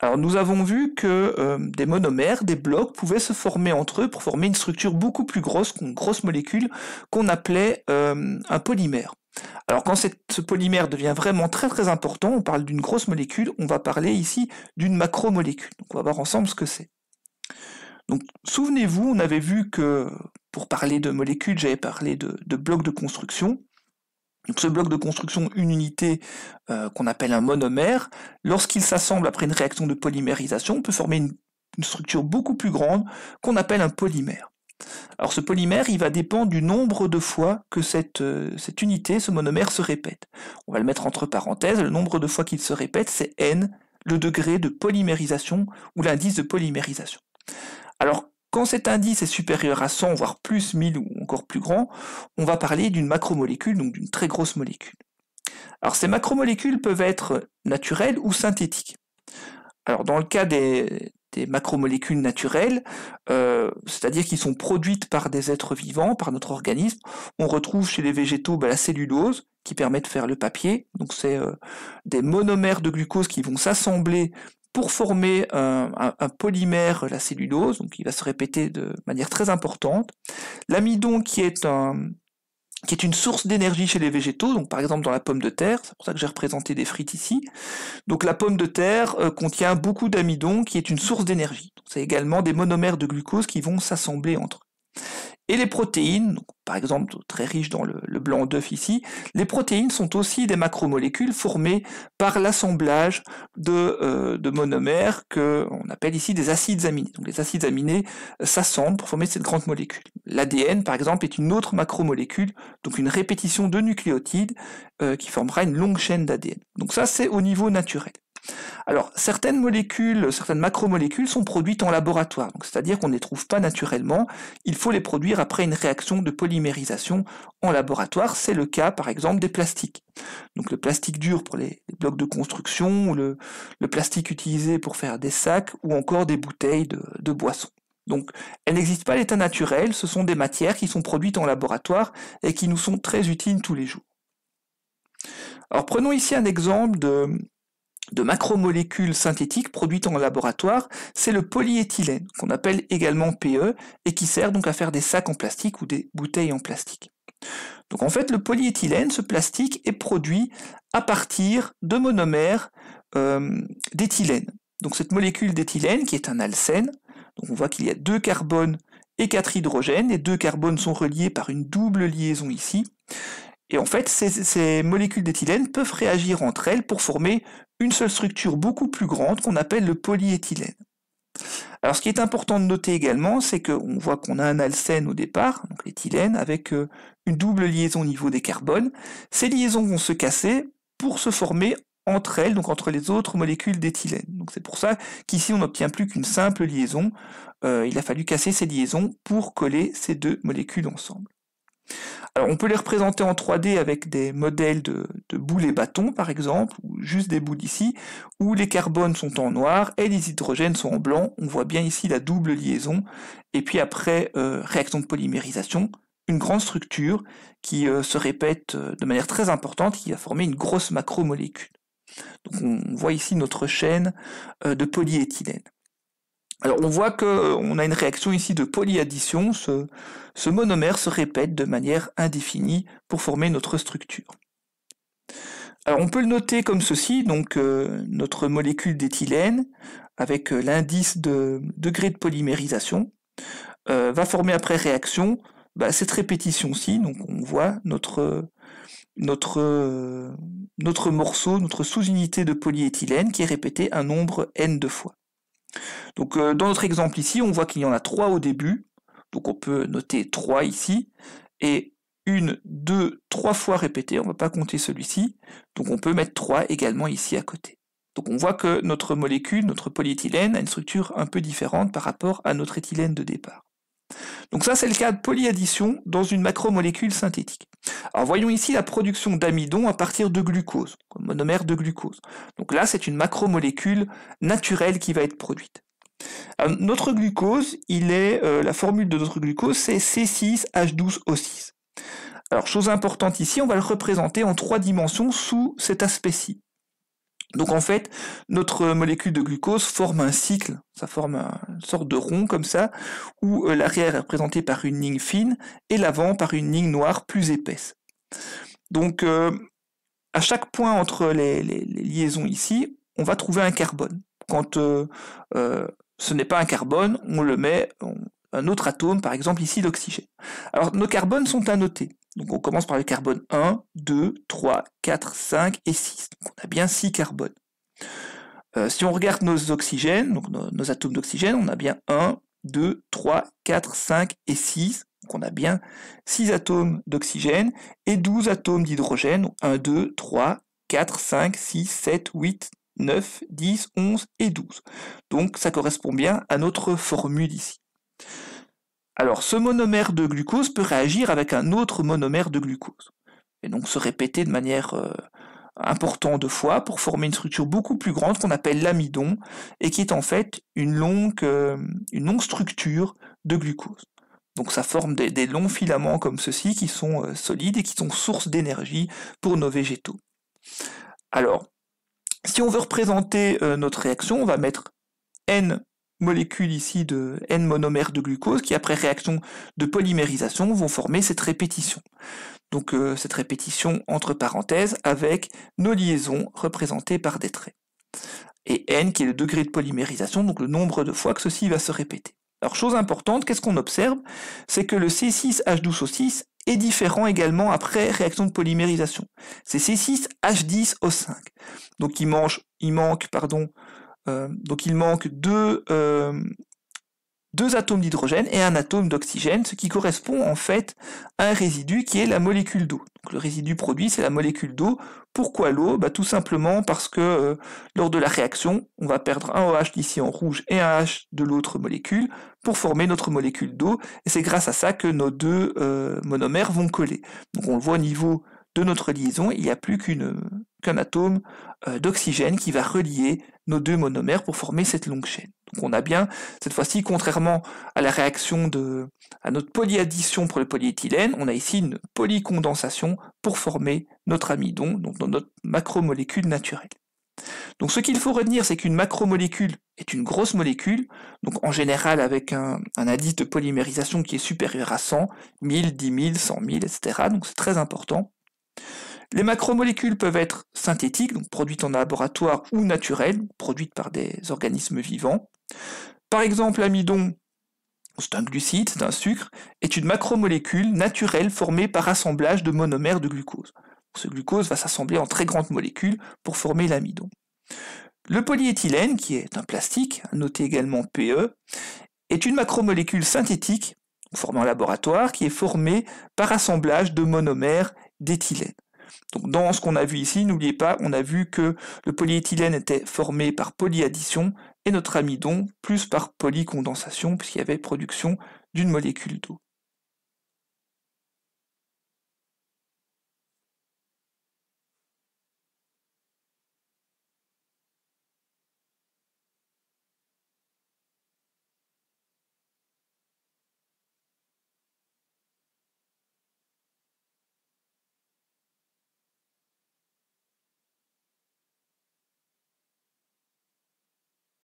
Alors nous avons vu que euh, des monomères, des blocs, pouvaient se former entre eux pour former une structure beaucoup plus grosse qu'une grosse molécule qu'on appelait euh, un polymère. Alors quand ce polymère devient vraiment très très important, on parle d'une grosse molécule, on va parler ici d'une macromolécule. Donc on va voir ensemble ce que c'est. Donc souvenez-vous, on avait vu que pour parler de molécules, j'avais parlé de blocs de construction ce bloc de construction, une unité euh, qu'on appelle un monomère, lorsqu'il s'assemble après une réaction de polymérisation, peut former une, structure beaucoup plus grande qu'on appelle un polymère. Alors ce polymère, il va dépendre du nombre de fois que euh, cette unité, ce monomère, se répète. On va le mettre entre parenthèses, le nombre de fois qu'il se répète, c'est n, le degré de polymérisation ou l'indice de polymérisation. Quand cet indice est supérieur à 100, voire plus 1000 ou encore plus grand, on va parler d'une macromolécule, donc d'une très grosse molécule. Alors ces macromolécules peuvent être naturelles ou synthétiques. Alors dans le cas des, macromolécules naturelles, euh, c'est-à-dire qui sont produites par des êtres vivants, par notre organisme. On retrouve chez les végétaux bah, la cellulose qui permet de faire le papier. Donc c'est euh, des monomères de glucose qui vont s'assembler pour former euh, un, polymère, la cellulose, donc il va se répéter de manière très importante. L'amidon qui est un, qui est une source d'énergie chez les végétaux, donc par exemple dans la pomme de terre, c'est pour ça que j'ai représenté des frites ici. Donc la pomme de terre euh, contient beaucoup d'amidon qui est une source d'énergie. C'est également des monomères de glucose qui vont s'assembler entre eux. Et les protéines, par exemple très riches dans le, blanc d'œuf ici, les protéines sont aussi des macromolécules formées par l'assemblage de, euh, monomères que appelle ici des acides aminés. Donc les acides aminés s'assemblent pour former cette grande molécule. L'ADN, par exemple, est une autre macromolécule, donc une répétition de nucléotides euh, qui formera une longue chaîne d'ADN. Donc ça, c'est au niveau naturel. Alors, certaines molécules, certaines macromolécules sont produites en laboratoire, c'est-à-dire qu'on ne les trouve pas naturellement, il faut les produire après une réaction de polymérisation en laboratoire, c'est le cas par exemple des plastiques. Donc le plastique dur pour les, blocs de construction, ou le, plastique utilisé pour faire des sacs, ou encore des bouteilles de, de boissons. Donc, elles n'existent pas à l'état naturel, ce sont des matières qui sont produites en laboratoire et qui nous sont très utiles tous les jours. Alors prenons ici un exemple de, de macromolécules synthétiques produites en laboratoire, c'est le polyéthylène, qu'on appelle également PE, et qui sert donc à faire des sacs en plastique ou des bouteilles en plastique. Donc en fait, le polyéthylène, ce plastique, est produit à partir de monomères euh, d'éthylène. Donc cette molécule d'éthylène, qui est un alcène, donc on voit qu'il y a deux carbones et quatre hydrogènes, les deux carbones sont reliés par une double liaison ici, et en fait, ces, molécules d'éthylène peuvent réagir entre elles pour former une seule structure beaucoup plus grande qu'on appelle le polyéthylène. Alors ce qui est important de noter également, c'est qu'on voit qu'on a un alcène au départ, donc l'éthylène, avec euh, une double liaison au niveau des carbones. Ces liaisons vont se casser pour se former entre elles, donc entre les autres molécules d'éthylène. Donc c'est pour ça qu'ici on n'obtient plus qu'une simple liaison. Euh, il a fallu casser ces liaisons pour coller ces deux molécules ensemble. Alors on peut les représenter en 3D avec des modèles de, boules et bâtons par exemple, ou juste des boules ici, où les carbones sont en noir et les hydrogènes sont en blanc. On voit bien ici la double liaison. Et puis après, euh, réaction de polymérisation, une grande structure qui euh, se répète euh, de manière très importante, qui va former une grosse macromolécule. Donc on voit ici notre chaîne de polyéthylène. Alors on voit qu'on euh, a une réaction ici de polyaddition, ce, monomère se répète de manière indéfinie pour former notre structure. Alors on peut le noter comme ceci, donc euh, notre molécule d'éthylène, avec euh, l'indice de degré de polymérisation, va former après réaction bah, cette répétition-ci, donc on voit notre, notre, notre morceau, notre sous-unité de polyéthylène qui est répétée un nombre n de fois. Donc euh, dans notre exemple ici, on voit qu'il y en a trois au début. Donc on peut noter 3 ici. Et une, deux, trois fois répétée, on ne va pas compter celui-ci. Donc on peut mettre 3 également ici à côté. Donc on voit que notre molécule, notre polyéthylène, a une structure un peu différente par rapport à notre éthylène de départ. Donc ça, c'est le cas de polyaddition dans une macromolécule synthétique. Alors voyons ici la production d'amidon à partir de glucose, monomère de glucose. Donc là, c'est une macromolécule naturelle qui va être produite. Euh, notre glucose, il est, euh, la formule de notre glucose, c'est C6H12O6. Alors chose importante ici, on va le représenter en trois dimensions sous cet aspect-ci. Donc en fait, notre molécule de glucose forme un cycle, ça forme une sorte de rond comme ça, où euh, l'arrière est représenté par une ligne fine et l'avant par une ligne noire plus épaisse. Donc euh, à chaque point entre les, liaisons ici, on va trouver un carbone. Quand euh, ce n'est pas un carbone, on le met, un autre atome, par exemple ici d'oxygène. Alors nos carbones sont à donc on commence par le carbone 1, 2, 3, 4, 5 et 6. Donc on a bien 6 carbones. Euh, si on regarde nos oxygènes, nos, atomes d'oxygène, on a bien 1, 2, 3, 4, 5 et 6. Donc on a bien 6 atomes d'oxygène et 12 atomes d'hydrogène. 1, 2, 3, 4, 5, 6, 7, 8, 9, 10, 11 et 12. Donc ça correspond bien à notre formule ici. Alors, ce monomère de glucose peut réagir avec un autre monomère de glucose, et donc se répéter de manière euh, importante de fois pour former une structure beaucoup plus grande qu'on appelle l'amidon, et qui est en fait une longue, euh, une longue structure de glucose. Donc ça forme des, longs filaments comme ceux-ci qui sont euh, solides et qui sont source d'énergie pour nos végétaux. Alors, si on veut représenter notre réaction, on va mettre N molécules ici de N monomères de glucose qui, après réaction de polymérisation, vont former cette répétition. Donc euh, cette répétition entre parenthèses avec nos liaisons représentées par des traits. Et N qui est le degré de polymérisation, donc le nombre de fois que ceci va se répéter. Alors chose importante, qu'est-ce qu'on observe C'est que le C6H12O6 est différent également après réaction de polymérisation. C'est C6H10O5. Donc il, manque il manque pardon, euh, donc il manque deux, euh, deux atomes d'hydrogène et un atome d'oxygène, ce qui correspond en fait à un résidu qui est la molécule d'eau. Le résidu produit, c'est la molécule d'eau. Pourquoi l'eau bah, Tout simplement parce que euh, lors de la réaction, on va perdre un OH d'ici en rouge et un H de l'autre molécule pour former notre molécule d'eau. Et c'est grâce à ça que nos deux monomères vont coller. Donc on le voit au niveau de notre liaison, il n'y a plus qu'un atome d'oxygène qui va relier nos deux monomères pour former cette longue chaîne. Donc on a bien, cette fois-ci, contrairement à la réaction de, à notre polyaddition pour le polyéthylène, on a ici une polycondensation pour former notre amidon, donc dans notre macromolécule naturelle. Donc ce qu'il faut retenir, c'est qu'une macromolécule est une grosse molécule, donc en général avec un, un, indice de polymérisation qui est supérieur à 100, 1000, 10 000, 100 000, etc. Donc c'est très important. Les macromolécules peuvent être synthétiques, donc produites en laboratoire ou naturelles, produites par des organismes vivants. Par exemple, l'amidon, c'est un glucide, c'est un sucre, est une macromolécule naturelle formée par assemblage de monomères de glucose. Ce glucose va s'assembler en très grandes molécules pour former l'amidon. Le polyéthylène, qui est un plastique, noté également PE, est une macromolécule synthétique, formée en laboratoire, qui est formée par assemblage de monomères d'éthylène. Donc dans ce qu'on a vu ici, n'oubliez pas, on a vu que le polyéthylène était formé par polyaddition et notre amidon plus par polycondensation puisqu'il y avait production d'une molécule d'eau.